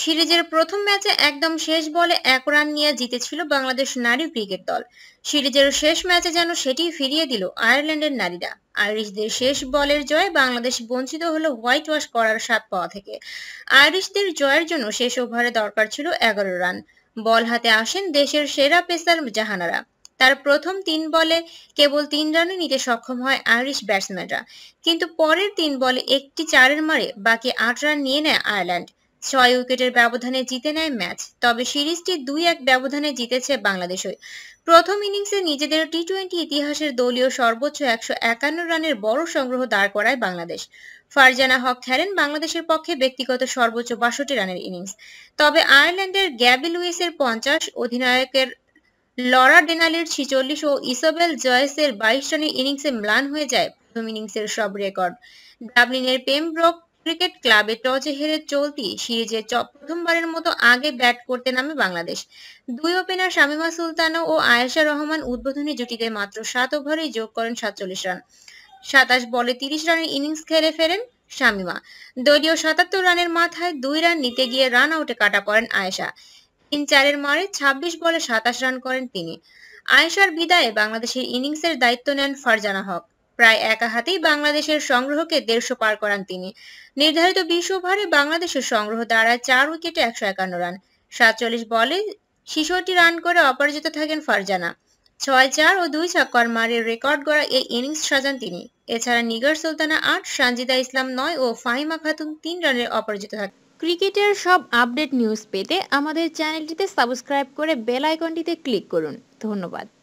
সিরিজের প্রথম ম্যাচে একদম শেষ বলে এক রান নিয়ে জিতেছিল বাংলাদেশ নারী ক্রিকেট দল সিরিজের শেষ ম্যাচে যেন সেটি ফিরিয়ে দিল আয়ারল্যান্ডের নারীরা আইরিশদের শেষ বলের জয়ে বাংলাদেশ বঞ্চিত হলো হোয়াইট ওয়াশ করার স্বাদ পাওয়া থেকে আইরিশদের জয়ের জন্য শেষ ওভারে দরকার ছিল এগারো রান বল হাতে আসেন দেশের সেরা পেসার জাহানারা তার প্রথম তিন বলে কেবল তিন রানে নিতে সক্ষম হয় আইরিশ ব্যাটসম্যানরা কিন্তু পরের তিন বলে একটি চারের মারে বাকি আট রান নিয়ে নেয় আয়ারল্যান্ড ছয় উইকেটের ব্যবধানে জিতে নেয় ম্যাচ তবে সিরিজটি দুই এক ব্যবধানে জিতেছে বাংলাদেশ প্রথম ইনিংসে নিজেদের টি টোয়েন্টি ইতিহাসের দলীয় সর্বোচ্চ একশো একান্ন রানের বড় সংগ্রহ দাঁড় করায় বাংলাদেশ ফারজানা হক খেলেন বাংলাদেশের পক্ষে ব্যক্তিগত সর্বোচ্চ বাষট্টি রানের ইনিংস তবে আয়ারল্যান্ডের গ্যাবি লুইসের পঞ্চাশ অধিনায়কের লরা ডেনালির ছিচল্লিশ ও ইসবেল জয়েসের বাইশ রানের ইনিংসে ম্লান হয়ে যায় প্রথম ইনিংসের সব রেকর্ড ডাবলিনের পেমব্রক ক্রিকেট ক্লাবে টসে হেরে চলতি সিরিজে প্রথমবারের মতো আগে ব্যাট করতে নামে বাংলাদেশ দুই ওপেনার শামিমা সুলতান ও আয়েশা রহমান উদ্বোধনী জুটিতে মাত্র সাত ওভারে যোগ করেন সাতচল্লিশ রান সাতাশ বলে তিরিশ রানের ইনিংস খেলে ফেরেন শামিমা দলীয় সাতাত্তর রানের মাথায় দুই রান নিতে গিয়ে রান আউটে কাটা পড়েন আয়েশা তিন চারের মারে ২৬ বলে সাতাশ রান করেন তিনি আয়েশার বিদায়ে বাংলাদেশের ইনিংসের দায়িত্ব নেন ফারজানা হক প্রায় একা হাতেই বাংলাদেশের সংগ্রহকে দেড়শো পার করান তিনি নির্ধারিত বিশ ওভারে বাংলাদেশের সংগ্রহ দাঁড়ায় চার উইকেটে একশো একান্ন রান সাতচল্লিশ বলে ছিষট্টি রান করে অপরাজিত থাকেন ফারজানা ছয় চার ও দুই ছক্কর মারে রেকর্ড গড়া এই ইনিংস সাজান তিনি এছাড়া নিগার সুলতানা আট সানজিদা ইসলাম নয় ও ফাহিমা খাতুন তিন রানে অপরাজিত থাকে ক্রিকেটের সব আপডেট নিউজ পেতে আমাদের চ্যানেলটিতে সাবস্ক্রাইব করে বেল আইকনটিতে ক্লিক করুন ধন্যবাদ